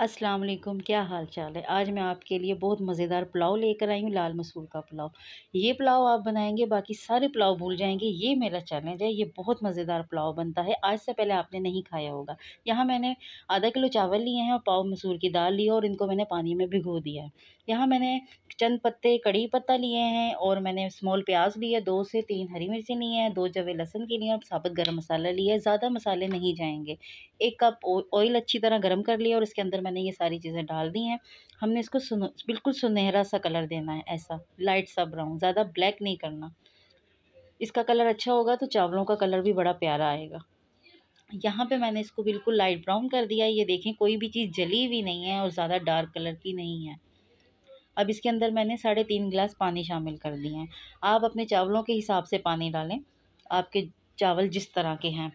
अस्सलाम वालेकुम क्या हाल चाल है आज मैं आपके लिए बहुत मज़ेदार पुलाव लेकर आई हूँ लाल मसूर का पुलाव ये पुलाव आप बनाएंगे बाकी सारे पुलाव भूल जाएंगे ये मेरा चैलेंज है ये बहुत मज़ेदार पुलाव बनता है आज से पहले आपने नहीं खाया होगा यहाँ मैंने आधा किलो चावल लिए हैं और पाव मसूर की दाल ली है और इनको मैंने पानी में भिगो दिया है यहाँ मैंने चंद पत्ते कड़ी पत्ता लिए हैं और मैंने स्मॉल प्याज लिए दो से तीन हरी मिर्ची लिए हैं दो जवे लहसन के लिए और साबुत गर्म मसाला लिया है ज़्यादा मसाले नहीं जाएंगे एक कप ऑयल अच्छी तरह गर्म कर लिया और इसके अंदर मैंने मैंने ये सारी चीज़ें डाल दी हैं हमने इसको सुन बिल्कुल सुनहरा सा कलर देना है ऐसा लाइट सा ब्राउन ज़्यादा ब्लैक नहीं करना इसका कलर अच्छा होगा तो चावलों का कलर भी बड़ा प्यारा आएगा यहाँ पे मैंने इसको बिल्कुल लाइट ब्राउन कर दिया ये देखें कोई भी चीज़ जली हुई नहीं है और ज़्यादा डार्क कलर की नहीं है अब इसके अंदर मैंने साढ़े तीन गिलास पानी शामिल कर दिए हैं आप अपने चावलों के हिसाब से पानी डालें आपके चावल जिस तरह के हैं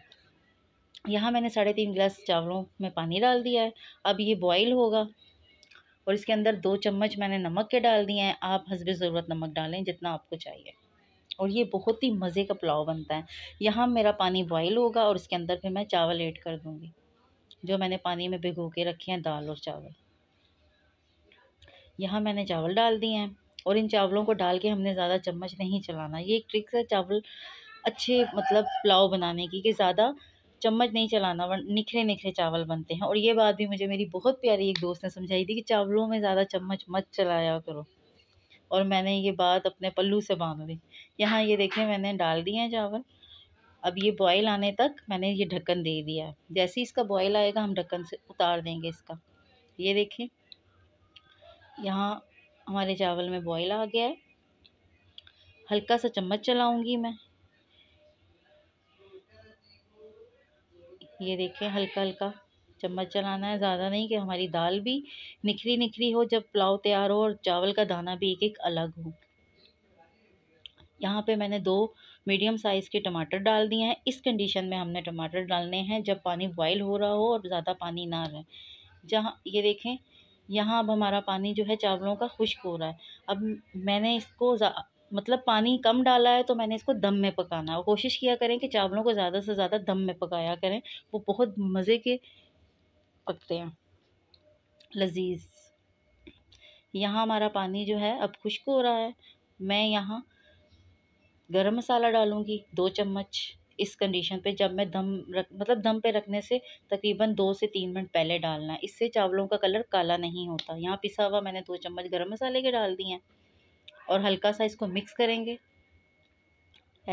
यहाँ मैंने साढ़े तीन गिलास चावलों में पानी डाल दिया है अब ये बॉईल होगा और इसके अंदर दो चम्मच मैंने नमक के डाल दिए हैं आप हंसबे ज़रूरत नमक डालें जितना आपको चाहिए और ये बहुत ही मज़े का पुलाव बनता है यहाँ मेरा पानी बॉईल होगा और इसके अंदर फिर मैं चावल ऐड कर दूँगी जो मैंने पानी में भिगो के रखे हैं दाल और चावल यहाँ मैंने चावल डाल दिए हैं और इन चावलों को डाल के हमने ज़्यादा चम्मच नहीं चलाना ये एक ट्रिक्स है चावल अच्छे मतलब पुलाव बनाने की कि ज़्यादा चम्मच नहीं चलाना वन निखरे निखरे चावल बनते हैं और ये बात भी मुझे मेरी बहुत प्यारी एक दोस्त ने समझाई थी कि चावलों में ज़्यादा चम्मच मत चलाया करो और मैंने ये बात अपने पल्लू से बांध ली यहाँ ये देखें मैंने डाल दिए हैं चावल अब ये बॉयल आने तक मैंने ये ढक्कन दे दिया है जैसे ही इसका बॉयल आएगा हम ढक्कन से उतार देंगे इसका ये देखें यहाँ हमारे चावल में बॉयल आ गया है हल्का सा चम्मच चलाऊंगी मैं ये देखिए हल्का हल्का चम्मच चलाना है ज़्यादा नहीं कि हमारी दाल भी निखरी निखरी हो जब पुलाव तैयार हो और चावल का दाना भी एक एक अलग हो यहाँ पे मैंने दो मीडियम साइज़ के टमाटर डाल दिए हैं इस कंडीशन में हमने टमाटर डालने हैं जब पानी बॉयल हो रहा हो और ज़्यादा पानी ना रहे जहाँ ये देखें यहाँ अब हमारा पानी जो है चावलों का खुश्क हो रहा है अब मैंने इसको मतलब पानी कम डाला है तो मैंने इसको दम में पकाना और कोशिश किया करें कि चावलों को ज़्यादा से ज़्यादा दम में पकाया करें वो बहुत मज़े के पकते हैं लजीज यहाँ हमारा पानी जो है अब खुश्क हो रहा है मैं यहाँ गरम मसाला डालूँगी दो चम्मच इस कंडीशन पे जब मैं दम रख मतलब दम पे रखने से तकरीबन दो से तीन मिनट पहले डालना है इससे चावलों का कलर काला नहीं होता यहाँ पिसा हुआ मैंने दो चम्मच गरम मसाले के डाल दिए हैं और हल्का सा इसको मिक्स करेंगे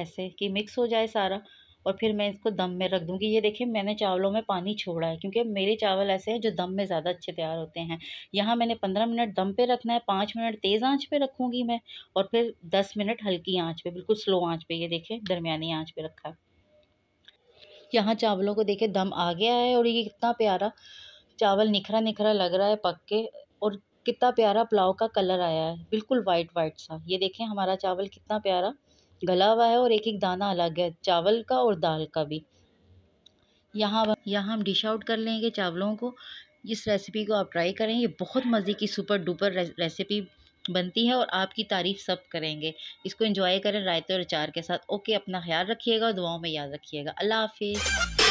ऐसे कि मिक्स हो जाए सारा और फिर मैं इसको दम में रख दूँगी ये देखिए मैंने चावलों में पानी छोड़ा है क्योंकि मेरे चावल ऐसे हैं जो दम में ज़्यादा अच्छे तैयार होते हैं यहाँ मैंने पंद्रह मिनट दम पे रखना है पाँच मिनट तेज़ आंच पे रखूँगी मैं और फिर दस मिनट हल्की आंच पे बिल्कुल स्लो आंच पे ये देखें दरमियानी आँच पर रखा है यहाँ चावलों को देखे दम आ गया है और ये इतना प्यारा चावल निखरा निखरा लग रहा है पक के और कितना प्यारा पुलाव का कलर आया है बिल्कुल वाइट वाइट सा ये देखें हमारा चावल कितना प्यारा गला हुआ है और एक एक दाना अलग है चावल का और दाल का भी यहाँ यहाँ हम डिश आउट कर लेंगे चावलों को इस रेसिपी को आप ट्राई करें ये बहुत मज़े की सुपर डुपर रेसिपी बनती है और आपकी तारीफ़ सब करेंगे इसको एंजॉय करें रायते और अचार के साथ ओके अपना ख्याल रखिएगा दुआओं में याद रखिएगा अल्लाह हाफिज़